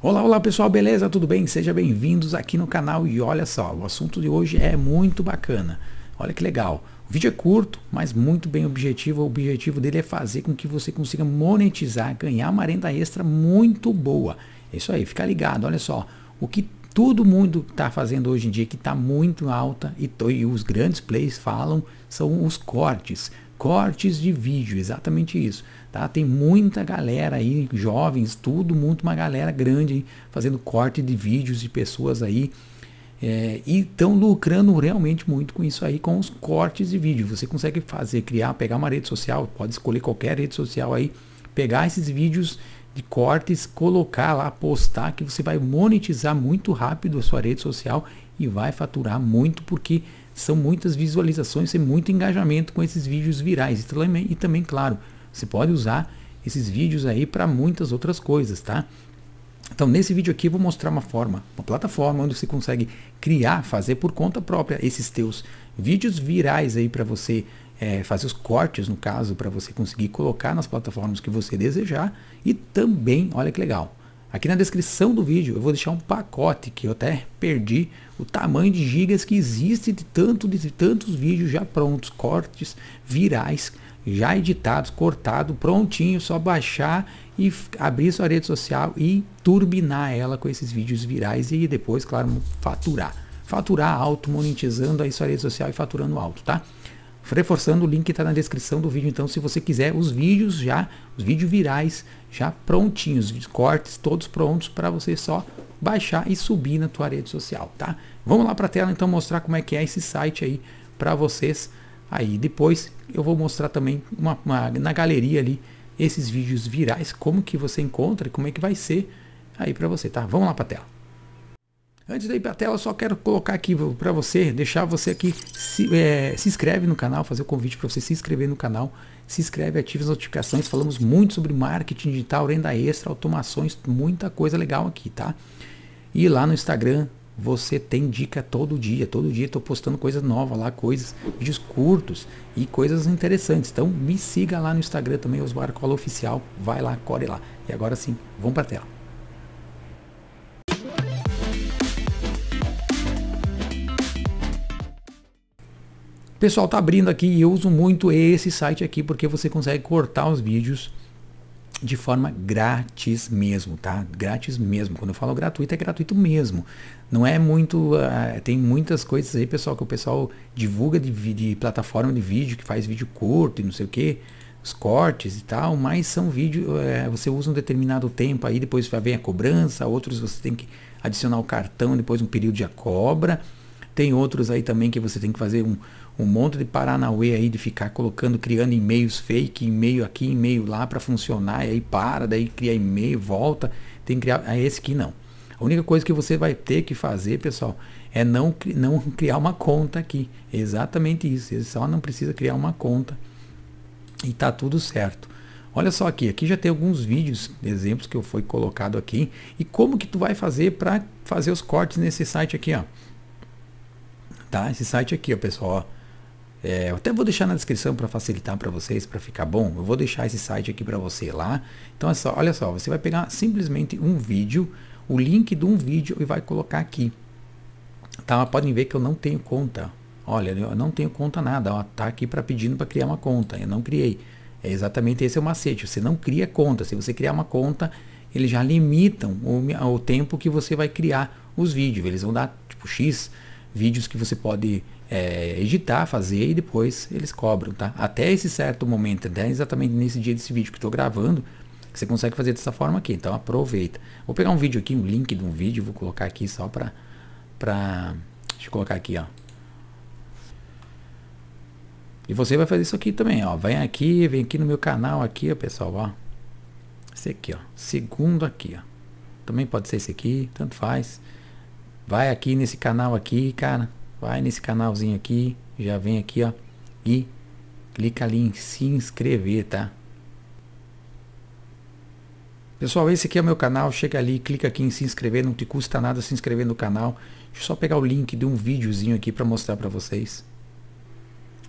Olá, olá pessoal, beleza? Tudo bem? Sejam bem-vindos aqui no canal e olha só, o assunto de hoje é muito bacana. Olha que legal. O vídeo é curto, mas muito bem objetivo. O objetivo dele é fazer com que você consiga monetizar, ganhar uma renda extra muito boa. É isso aí, fica ligado, olha só. O que todo mundo está fazendo hoje em dia, que está muito alta, e, e os grandes plays falam, são os cortes cortes de vídeo, exatamente isso. Tá? Tem muita galera aí, jovens, tudo, muito uma galera grande fazendo corte de vídeos de pessoas aí. É, e estão lucrando realmente muito com isso aí, com os cortes de vídeo. Você consegue fazer, criar, pegar uma rede social, pode escolher qualquer rede social aí, pegar esses vídeos de cortes, colocar lá, postar, que você vai monetizar muito rápido a sua rede social e vai faturar muito, porque são muitas visualizações e muito engajamento com esses vídeos virais. E também, e também claro, você pode usar esses vídeos aí para muitas outras coisas, tá? Então, nesse vídeo aqui eu vou mostrar uma forma, uma plataforma onde você consegue criar, fazer por conta própria esses teus vídeos virais aí para você é, fazer os cortes, no caso, para você conseguir colocar nas plataformas que você desejar e também, olha que legal, Aqui na descrição do vídeo eu vou deixar um pacote que eu até perdi o tamanho de gigas que existe de, tanto, de tantos vídeos já prontos, cortes virais, já editados, cortado, prontinho, só baixar e abrir sua rede social e turbinar ela com esses vídeos virais e depois, claro, faturar. Faturar alto, monetizando aí sua rede social e faturando alto, tá? Reforçando, o link está na descrição do vídeo, então se você quiser os vídeos já, os vídeos virais já prontinhos, os cortes todos prontos para você só baixar e subir na tua rede social, tá? Vamos lá para a tela então mostrar como é que é esse site aí para vocês aí. Depois eu vou mostrar também uma, uma, na galeria ali esses vídeos virais, como que você encontra e como é que vai ser aí para você, tá? Vamos lá para a tela. Antes de ir para a tela, só quero colocar aqui para você, deixar você aqui, se, é, se inscreve no canal, fazer o convite para você se inscrever no canal. Se inscreve, ative as notificações. Falamos muito sobre marketing digital, renda extra, automações, muita coisa legal aqui, tá? E lá no Instagram você tem dica todo dia. Todo dia estou postando coisas novas lá, coisas, vídeos curtos e coisas interessantes. Então me siga lá no Instagram também, Osmar Cola Oficial. Vai lá, corre lá. E agora sim, vamos para a tela. Pessoal, tá abrindo aqui e eu uso muito esse site aqui porque você consegue cortar os vídeos de forma grátis mesmo, tá? Grátis mesmo. Quando eu falo gratuito, é gratuito mesmo. Não é muito. Uh, tem muitas coisas aí, pessoal, que o pessoal divulga de, de, plataforma de vídeo, que faz vídeo curto e não sei o que, os cortes e tal, mas são vídeos. Uh, eh, você usa um determinado tempo aí, depois vem a cobrança, outros você tem que adicionar o cartão, depois um período de cobra. Tem outros aí também que você tem que fazer um, um monte de paranauê aí, de ficar colocando, criando e-mails fake, e-mail aqui, e-mail lá para funcionar, e aí para, daí cria e-mail, volta, tem que criar. Aí é esse aqui não. A única coisa que você vai ter que fazer, pessoal, é não, não criar uma conta aqui. exatamente isso. Você só não precisa criar uma conta. E tá tudo certo. Olha só aqui, aqui já tem alguns vídeos, exemplos que eu fui colocado aqui. E como que tu vai fazer para fazer os cortes nesse site aqui, ó tá? Esse site aqui, ó, pessoal. É, eu até vou deixar na descrição para facilitar para vocês, para ficar bom. Eu vou deixar esse site aqui para você lá. Então, é só, olha só, você vai pegar simplesmente um vídeo, o link de um vídeo e vai colocar aqui. Tá? Podem ver que eu não tenho conta. Olha, eu não tenho conta nada. Ó, tá aqui para pedindo para criar uma conta. Eu não criei. É exatamente esse é o macete. Você não cria conta. Se você criar uma conta, eles já limitam o, o tempo que você vai criar os vídeos. Eles vão dar tipo X vídeos que você pode é, editar, fazer e depois eles cobram, tá? Até esse certo momento, até exatamente nesse dia desse vídeo que estou gravando, você consegue fazer dessa forma aqui, então aproveita. Vou pegar um vídeo aqui, um link de um vídeo, vou colocar aqui só para... Pra... Deixa eu colocar aqui, ó. E você vai fazer isso aqui também, ó. Vem aqui, vem aqui no meu canal aqui, ó, pessoal, ó. Esse aqui, ó. Segundo aqui, ó. Também pode ser esse aqui, tanto faz. Vai aqui nesse canal aqui, cara. Vai nesse canalzinho aqui. Já vem aqui, ó. E clica ali em se inscrever, tá? Pessoal, esse aqui é o meu canal. Chega ali, clica aqui em se inscrever. Não te custa nada se inscrever no canal. Deixa eu só pegar o link de um videozinho aqui para mostrar para vocês.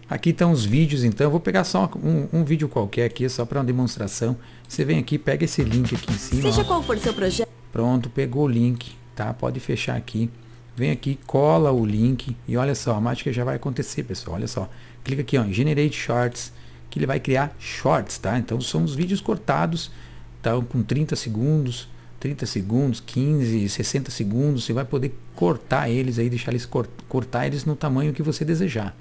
Aqui estão os vídeos, então. Eu vou pegar só um, um vídeo qualquer aqui, só para uma demonstração. Você vem aqui, pega esse link aqui em cima. Seja ó. qual for seu projeto. Pronto, pegou o link tá? Pode fechar aqui. Vem aqui, cola o link e olha só, a mágica já vai acontecer, pessoal. Olha só, clica aqui ó, em Generate Shorts, que ele vai criar Shorts, tá? Então são os vídeos cortados, tá? com 30 segundos, 30 segundos, 15, 60 segundos, você vai poder cortar eles aí, deixar eles cortar eles no tamanho que você desejar.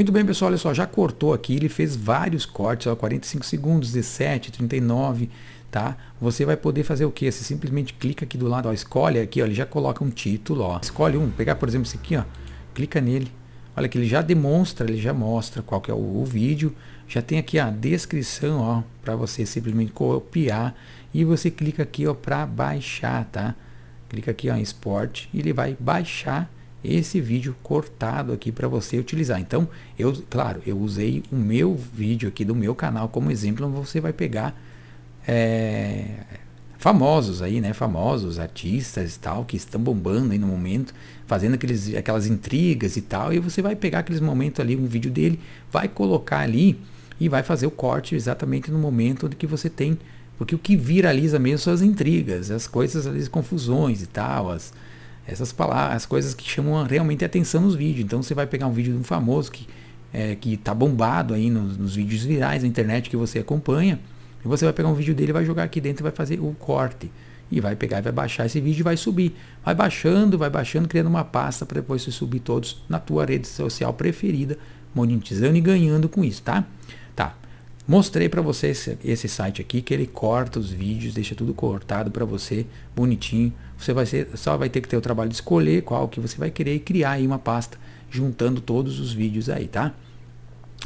Muito bem, pessoal, olha só, já cortou aqui, ele fez vários cortes, ó, 45 segundos, 17, 39, tá? Você vai poder fazer o que? Você simplesmente clica aqui do lado, ó, escolhe aqui, ó, ele já coloca um título, ó. Escolhe um, pegar, por exemplo, esse aqui, ó, clica nele. Olha que ele já demonstra, ele já mostra qual que é o, o vídeo, já tem aqui a descrição, ó, para você simplesmente copiar e você clica aqui, ó, para baixar, tá? Clica aqui, ó, em export e ele vai baixar esse vídeo cortado aqui para você utilizar. Então, eu, claro, eu usei o meu vídeo aqui do meu canal como exemplo, você vai pegar é, famosos aí, né? Famosos artistas e tal que estão bombando aí no momento, fazendo aqueles, aquelas intrigas e tal, e você vai pegar aqueles momentos ali, um vídeo dele, vai colocar ali e vai fazer o corte exatamente no momento que você tem, porque o que viraliza mesmo são as intrigas, as coisas as confusões e tal, as essas palavras, as coisas que chamam realmente atenção nos vídeos. Então você vai pegar um vídeo de um famoso que é, que está bombado aí nos, nos vídeos virais na internet que você acompanha, e você vai pegar um vídeo dele, vai jogar aqui dentro vai fazer o corte. E vai pegar e vai baixar esse vídeo e vai subir. Vai baixando, vai baixando, criando uma pasta para depois você subir todos na tua rede social preferida, monetizando e ganhando com isso, tá? Tá. Mostrei para vocês esse, esse site aqui que ele corta os vídeos, deixa tudo cortado para você, bonitinho. Você vai ser, só vai ter que ter o trabalho de escolher qual que você vai querer e criar aí uma pasta juntando todos os vídeos aí, tá?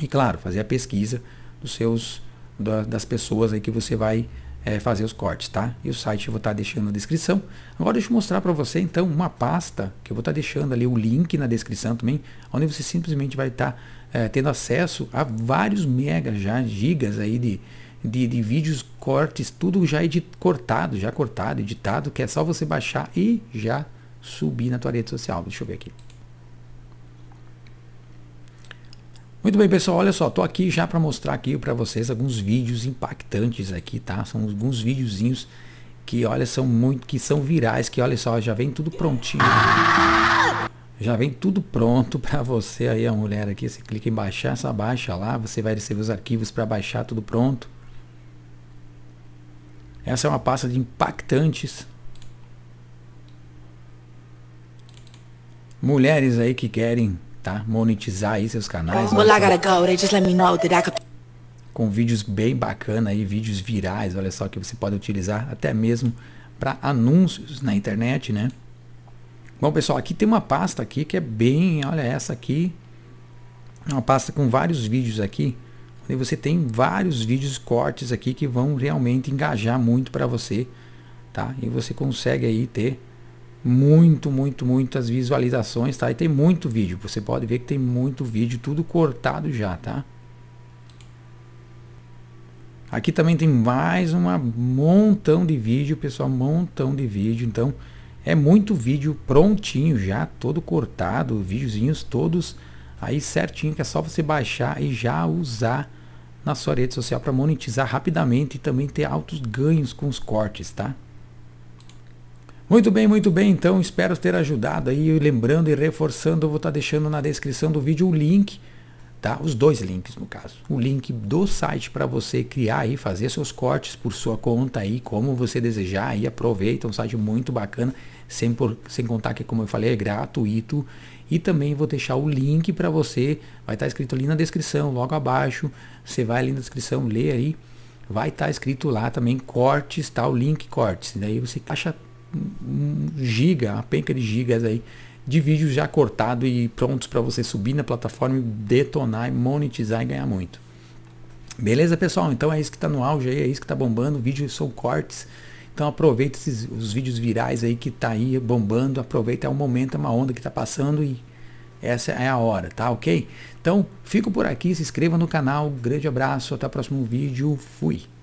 E claro, fazer a pesquisa dos seus da, das pessoas aí que você vai é, fazer os cortes, tá? E o site eu vou estar tá deixando na descrição. Agora deixa eu mostrar para você então uma pasta que eu vou estar tá deixando ali o link na descrição também, onde você simplesmente vai estar tá, é, tendo acesso a vários megas já, gigas aí de, de, de vídeos, cortes, tudo já edit, cortado, já cortado, editado, que é só você baixar e já subir na tua rede social. Deixa eu ver aqui. Muito bem, pessoal, olha só, tô aqui já para mostrar aqui para vocês alguns vídeos impactantes aqui, tá? São alguns videozinhos que, olha, são muito que são virais, que olha só, já vem tudo prontinho. Já vem tudo pronto para você aí, a mulher aqui, você clica em baixar, essa baixa lá, você vai receber os arquivos para baixar tudo pronto. Essa é uma pasta de impactantes, mulheres aí que querem tá? Monetizar aí seus canais. Well, go, com vídeos bem bacana aí, vídeos virais, olha só que você pode utilizar até mesmo para anúncios na internet, né? Bom, pessoal, aqui tem uma pasta aqui que é bem, olha essa aqui. É uma pasta com vários vídeos aqui. E você tem vários vídeos cortes aqui que vão realmente engajar muito para você, tá? E você consegue aí ter muito, muito, muitas visualizações, tá? E tem muito vídeo, você pode ver que tem muito vídeo, tudo cortado já, tá? Aqui também tem mais uma montão de vídeo, pessoal, montão de vídeo, então é muito vídeo prontinho já, todo cortado, videozinhos todos aí certinho, que é só você baixar e já usar na sua rede social para monetizar rapidamente e também ter altos ganhos com os cortes, tá? Muito bem, muito bem. Então, espero ter ajudado aí. Lembrando e reforçando, eu vou estar tá deixando na descrição do vídeo o link, tá? Os dois links, no caso. O link do site para você criar e fazer seus cortes por sua conta aí, como você desejar. Aí aproveita, é um site muito bacana. Sem, por, sem contar que, como eu falei, é gratuito. E também vou deixar o link para você. Vai estar tá escrito ali na descrição, logo abaixo. Você vai ali na descrição, lê aí vai estar tá escrito lá também cortes, tá? O link cortes. Daí você acha um giga, uma penca de gigas aí de vídeos já cortado e prontos para você subir na plataforma, detonar, monetizar e ganhar muito. Beleza, pessoal? Então é isso que está no auge aí, é isso que está bombando. Vídeos são cortes. Então aproveita esses, os vídeos virais aí que está aí bombando. Aproveita, é um momento, é uma onda que está passando e essa é a hora, tá ok? Então fico por aqui, se inscreva no canal. Grande abraço, até o próximo vídeo. Fui!